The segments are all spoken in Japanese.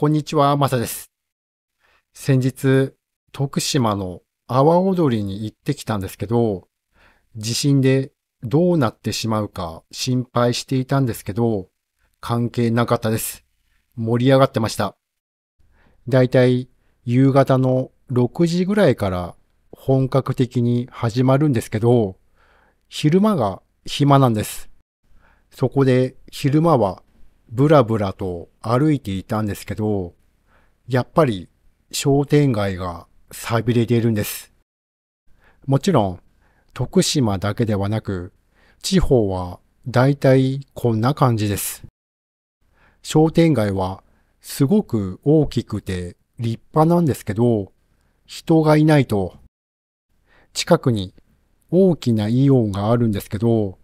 こんにちは、まさです。先日、徳島の阿波踊りに行ってきたんですけど、地震でどうなってしまうか心配していたんですけど、関係なかったです。盛り上がってました。だいたい夕方の6時ぐらいから本格的に始まるんですけど、昼間が暇なんです。そこで昼間はぶらぶらと歩いていたんですけど、やっぱり商店街が錆びれているんです。もちろん、徳島だけではなく、地方はだいたいこんな感じです。商店街はすごく大きくて立派なんですけど、人がいないと、近くに大きなイオンがあるんですけど、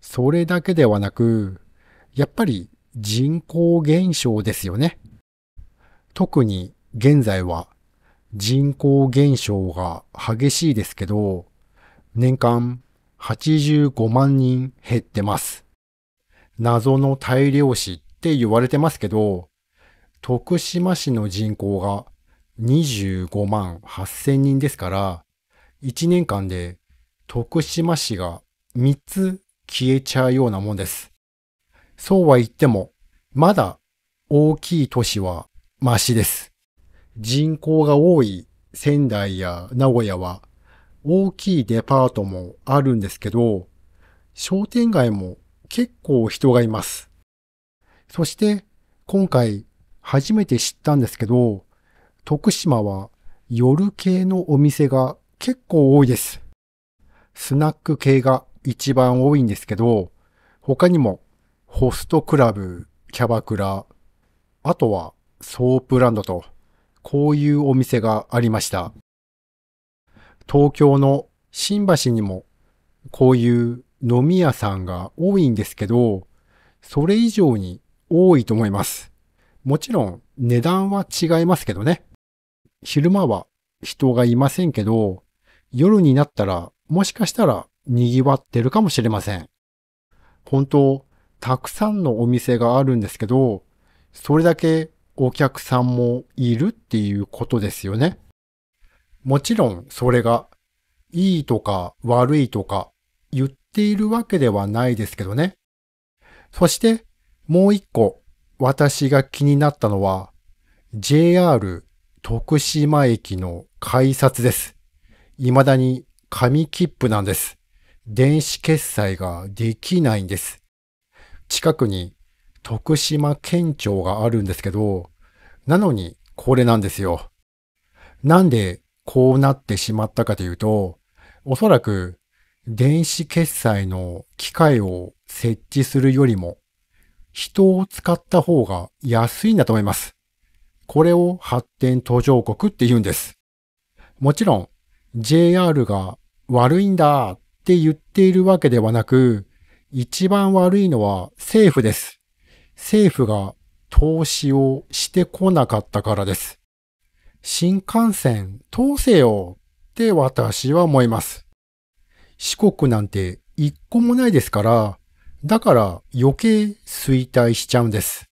それだけではなく、やっぱり人口減少ですよね。特に現在は人口減少が激しいですけど、年間85万人減ってます。謎の大量死って言われてますけど、徳島市の人口が25万8千人ですから、1年間で徳島市が3つ消えちゃうようなもんです。そうは言っても、まだ大きい都市はマシです。人口が多い仙台や名古屋は大きいデパートもあるんですけど、商店街も結構人がいます。そして今回初めて知ったんですけど、徳島は夜系のお店が結構多いです。スナック系が一番多いんですけど、他にもホストクラブ、キャバクラ、あとはソープランドと、こういうお店がありました。東京の新橋にもこういう飲み屋さんが多いんですけど、それ以上に多いと思います。もちろん値段は違いますけどね。昼間は人がいませんけど、夜になったらもしかしたら賑わってるかもしれません。本当、たくさんのお店があるんですけど、それだけお客さんもいるっていうことですよね。もちろんそれがいいとか悪いとか言っているわけではないですけどね。そしてもう一個私が気になったのは JR 徳島駅の改札です。未だに紙切符なんです。電子決済ができないんです。近くに徳島県庁があるんですけど、なのにこれなんですよ。なんでこうなってしまったかというと、おそらく電子決済の機械を設置するよりも人を使った方が安いんだと思います。これを発展途上国って言うんです。もちろん JR が悪いんだって言っているわけではなく、一番悪いのは政府です。政府が投資をしてこなかったからです。新幹線通せよって私は思います。四国なんて一個もないですから、だから余計衰退しちゃうんです。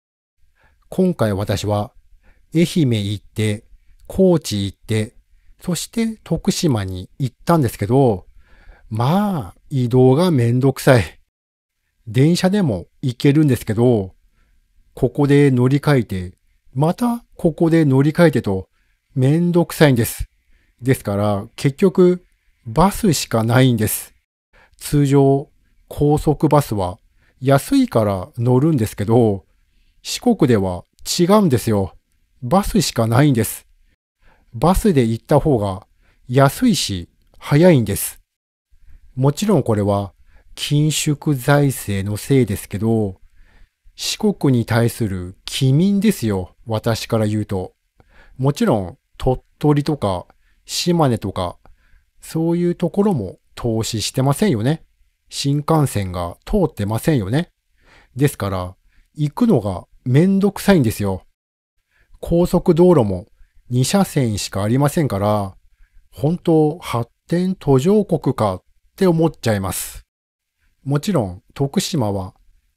今回私は愛媛行って、高知行って、そして徳島に行ったんですけど、まあ移動がめんどくさい。電車でも行けるんですけど、ここで乗り換えて、またここで乗り換えてと、めんどくさいんです。ですから、結局、バスしかないんです。通常、高速バスは安いから乗るんですけど、四国では違うんですよ。バスしかないんです。バスで行った方が安いし、早いんです。もちろんこれは緊縮財政のせいですけど、四国に対する機民ですよ。私から言うと。もちろん、鳥取とか、島根とか、そういうところも投資してませんよね。新幹線が通ってませんよね。ですから、行くのがめんどくさいんですよ。高速道路も2車線しかありませんから、本当発展途上国かって思っちゃいます。もちろん徳島は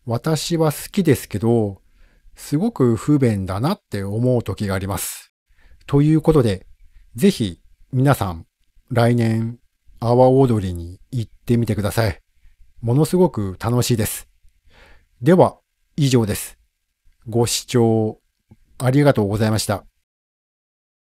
私は好きですけど、すごく不便だなって思う時があります。ということで、ぜひ皆さん来年阿波踊りに行ってみてください。ものすごく楽しいです。では以上です。ご視聴ありがとうございました。